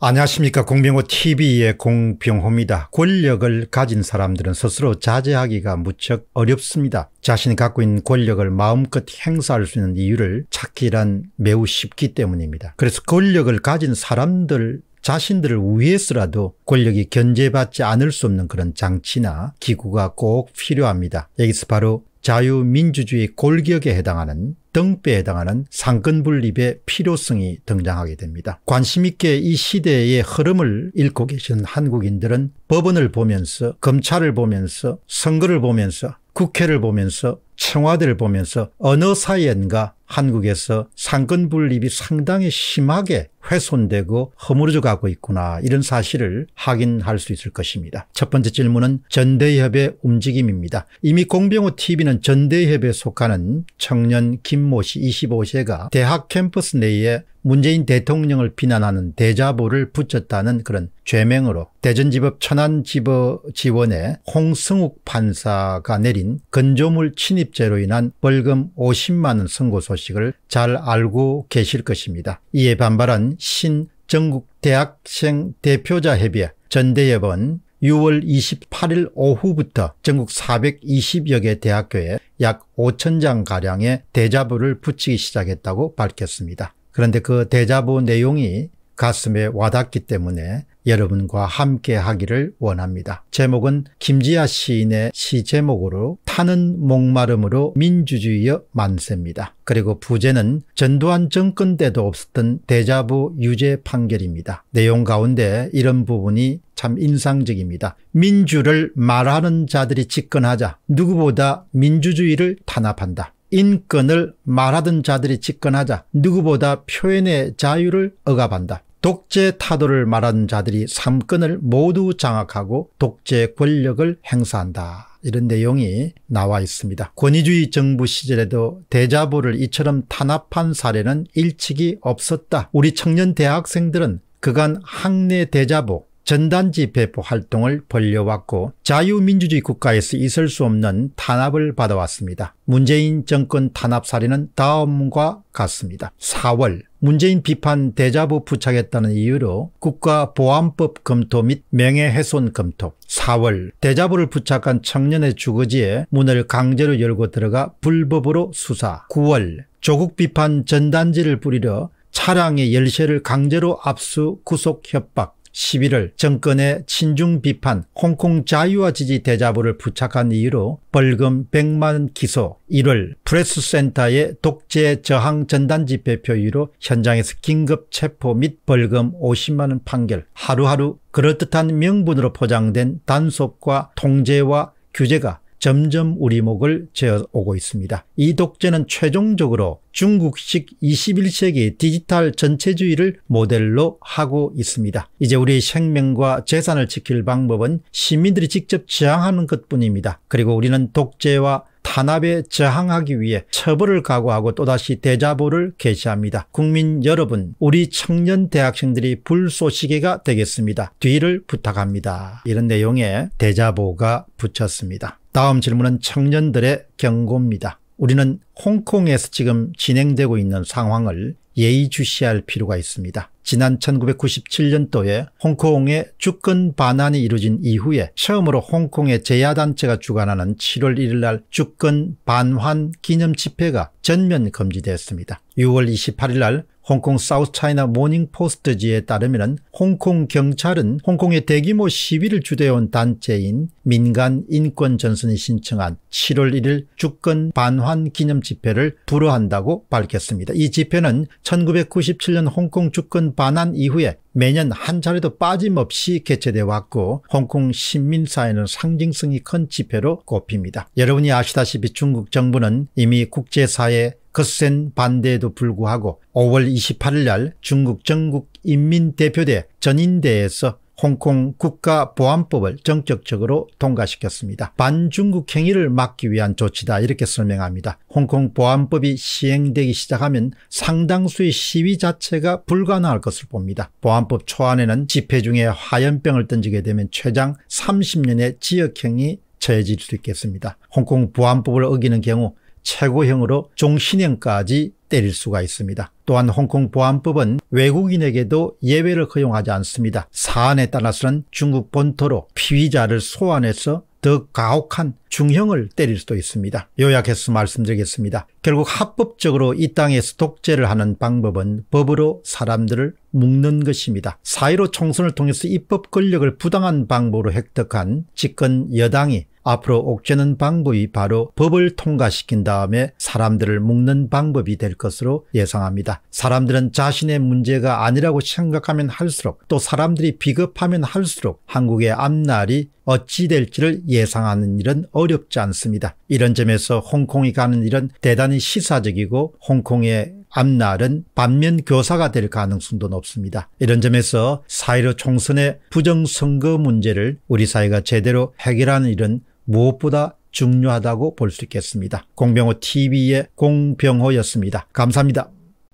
안녕하십니까 공병호 tv의 공병호입니다. 권력을 가진 사람들은 스스로 자제하기가 무척 어렵습니다. 자신이 갖고 있는 권력을 마음껏 행사할 수 있는 이유를 찾기란 매우 쉽기 때문입니다. 그래서 권력을 가진 사람들 자신들을 위해서라도 권력이 견제받지 않을 수 없는 그런 장치나 기구가 꼭 필요합니다. 여기서 바로 자유민주주의 골격에 해당하는 등뼈에 해당하는 상근분립의 필요성이 등장하게 됩니다. 관심 있게 이 시대의 흐름을 읽고 계신 한국인들은 법원을 보면서 검찰을 보면서 선거를 보면서 국회를 보면서 청와대를 보면서 어느 사이엔가 한국에서 상근분립이 상당히 심하게 훼손되고 허물어져 가고 있구나 이런 사실을 확인할 수 있을 것입니다. 첫 번째 질문은 전대협의 움직임입니다. 이미 공병호 TV는 전대협에 속하는 청년 김모 씨 25세가 대학 캠퍼스 내에 문재인 대통령을 비난하는 대자보를 붙였다는 그런 죄명으로 대전지법 천안지원에 홍승욱 판사가 내린 건조물 침입죄로 인한 벌금 50만 원 선고 소식을 잘 알고 계실 것입니다. 이에 반발한 신 전국대학생 대표자협의회 전대협은 6월 28일 오후부터 전국 420여 개 대학교에 약 5천장가량의 대자보를 붙이기 시작했다고 밝혔습니다. 그런데 그 대자보 내용이 가슴에 와닿기 때문에 여러분과 함께 하기를 원합니다. 제목은 김지아 시인의 시 제목으로 타는 목마름으로 민주주의여 만세입니다. 그리고 부제는 전두환 정권 때도 없었던 대자부 유죄 판결입니다. 내용 가운데 이런 부분이 참 인상적입니다. 민주를 말하는 자들이 집권하자 누구보다 민주주의를 탄압한다. 인권을 말하던 자들이 집권하자 누구보다 표현의 자유를 억압한다. 독재 타도를 말한 자들이 삼권을 모두 장악하고 독재 권력을 행사한다. 이런 내용이 나와 있습니다. 권위주의 정부 시절에도 대자보를 이처럼 탄압한 사례는 일찍이 없었다. 우리 청년 대학생들은 그간 학내 대자보 전단지 배포 활동을 벌려왔고 자유민주주의 국가에서 있을 수 없는 탄압을 받아왔습니다. 문재인 정권 탄압 사례는 다음과 같습니다. 4월 문재인 비판 대자보 부착했다는 이유로 국가보안법 검토 및 명예훼손 검토 4월 대자보를 부착한 청년의 주거지에 문을 강제로 열고 들어가 불법으로 수사 9월 조국 비판 전단지를 뿌리려 차량의 열쇠를 강제로 압수 구속 협박 11일 정권의 친중 비판 홍콩 자유화 지지 대자보를 부착한 이유로 벌금 100만 기소 1월 프레스센터의 독재 저항 전단 집회 표의로 현장에서 긴급 체포 및 벌금 50만 원 판결 하루하루 그럴듯한 명분으로 포장된 단속과 통제와 규제가 점점 우리 목을 재어오고 있습니다. 이 독재는 최종적으로 중국식 21세기 디지털 전체주의를 모델로 하고 있습니다. 이제 우리의 생명과 재산을 지킬 방법은 시민들이 직접 저항하는 것뿐입니다. 그리고 우리는 독재와 탄압에 저항하기 위해 처벌을 각오하고 또다시 대자보를 개시합니다. 국민 여러분, 우리 청년 대학생들이 불쏘시개가 되겠습니다. 뒤를 부탁합니다. 이런 내용의 대자보가 붙였습니다. 다음 질문은 청년들의 경고입니다. 우리는 홍콩에서 지금 진행되고 있는 상황을 예의주시할 필요가 있습니다. 지난 1997년도에 홍콩의 주권 반환이 이루어진 이후에 처음으로 홍콩의 제야단체가 주관하는 7월 1일 날 주권 반환 기념 집회가 전면 금지되었습니다. 6월 28일 날 홍콩 사우스차이나 모닝포스트지에 따르면 홍콩 경찰은 홍콩의 대규모 시위를 주도해온 단체인 민간인권전선이 신청한 7월 1일 주권 반환 기념 집회를 불허한다고 밝혔습니다. 이 집회는 1997년 홍콩 주권 반환 이후에 매년 한 차례도 빠짐없이 개최돼 왔고 홍콩 시민사회는 상징성이 큰 지표로 꼽힙니다. 여러분이 아시다시피 중국 정부는 이미 국제사회 거센 반대에도 불구하고 5월 28일 날 중국 전국인민대표대 전인대에서 홍콩 국가보안법을 정적적으로 통과시켰습니다. 반중국 행위를 막기 위한 조치다 이렇게 설명합니다. 홍콩 보안법이 시행되기 시작하면 상당수의 시위 자체가 불가능할 것을 봅니다. 보안법 초안에는 집회 중에 화염병을 던지게 되면 최장 30년의 지역형이 처해질 수 있겠습니다. 홍콩 보안법을 어기는 경우 최고형으로 종신형까지 때릴 수가 있습니다. 또한 홍콩 보안법은 외국인에게도 예외를 허용하지 않습니다. 사안에 따라서는 중국 본토로 피의자를 소환해서 더 가혹한 중형을 때릴 수도 있습니다. 요약해서 말씀드리겠습니다. 결국 합법적으로 이 땅에서 독재를 하는 방법은 법으로 사람들을 묶는 것입니다. 사1로 총선을 통해서 입법 권력을 부당한 방법으로 획득한 집권 여당이 앞으로 옥죄는 방법이 바로 법을 통과시킨 다음에 사람들을 묶는 방법이 될 것으로 예상합니다. 사람들은 자신의 문제가 아니라고 생각하면 할수록 또 사람들이 비겁하면 할수록 한국의 앞날이 어찌 될지를 예상하는 일은 어렵지 않습니다. 이런 점에서 홍콩이 가는 일은 대단히 시사적이고 홍콩의 앞날은 반면 교사가 될 가능성도 높습니다. 이런 점에서 사회로 총선의 부정선거 문제를 우리 사회가 제대로 해결하는 일은 무엇보다 중요하다고 볼 수 있겠습니다. 공병호 TV의 공병호였습니다. 감사합니다.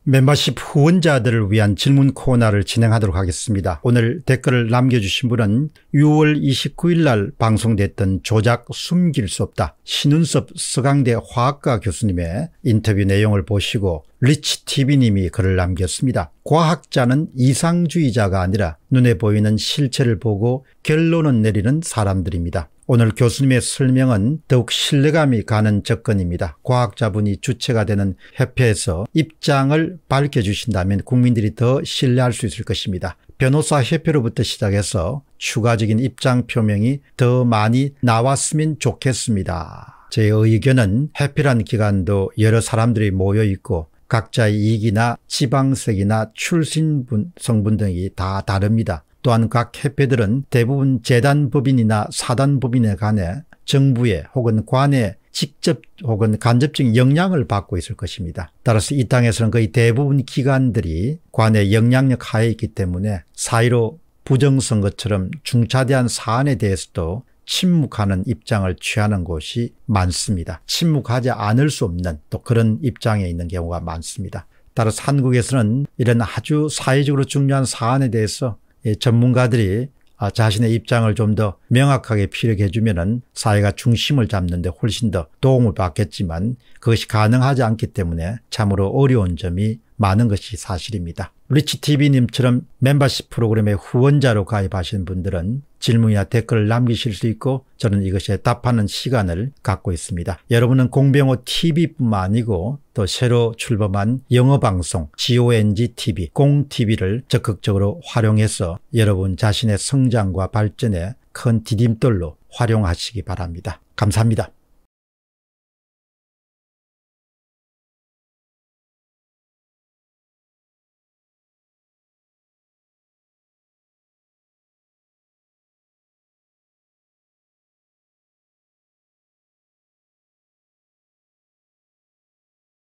멤버십 후원자들을 위한 질문 코너를 진행하도록 하겠습니다. 오늘 댓글을 남겨주신 분은 6월 29일 날 방송됐던 조작 숨길 수 없다 신은섭 서강대 화학과 교수님의 인터뷰 내용을 보시고 리치TV님이 글을 남겼습니다. 과학자는 이상주의자가 아니라 눈에 보이는 실체를 보고 결론은 내리는 사람들입니다. 오늘 교수님의 설명은 더욱 신뢰감이 가는 접근입니다. 과학자분이 주체가 되는 협회에서 입장을 밝혀주신다면 국민들이 더 신뢰할 수 있을 것입니다. 변호사 협회로부터 시작해서 추가적인 입장 표명이 더 많이 나왔으면 좋겠습니다. 제 의견은 협회란 기관도 여러 사람들이 모여 있고 각자의 이익이나 지방색이나 출신 성분 등이 다 다릅니다. 또한 각 협회들은 대부분 재단법인이나 사단법인에 관해 정부에 혹은 관에 직접 혹은 간접적인 영향을 받고 있을 것입니다. 따라서 이 땅에서는 거의 대부분 기관들이 관의 영향력 하에 있기 때문에 사이로 부정선거처럼 중차대한 사안에 대해서도 침묵하는 입장을 취하는 곳이 많습니다. 침묵하지 않을 수 없는 또 그런 입장에 있는 경우가 많습니다. 따라서 한국에서는 이런 아주 사회적으로 중요한 사안에 대해서 전문가들이 아, 자신의 입장을 좀 더 명확하게 피력해 주면은 사회가 중심을 잡는데 훨씬 더 도움을 받겠지만 그것이 가능하지 않기 때문에 참으로 어려운 점이 많은 것이 사실입니다. 리치TV님처럼 멤버십 프로그램의 후원자로 가입하신 분들은 질문이나 댓글을 남기실 수 있고 저는 이것에 답하는 시간을 갖고 있습니다. 여러분은 공병호 TV뿐만 아니고 또 새로 출범한 영어방송 GONGTV, 공TV를 적극적으로 활용해서 여러분 자신의 성장과 발전에 큰 디딤돌로 활용하시기 바랍니다. 감사합니다.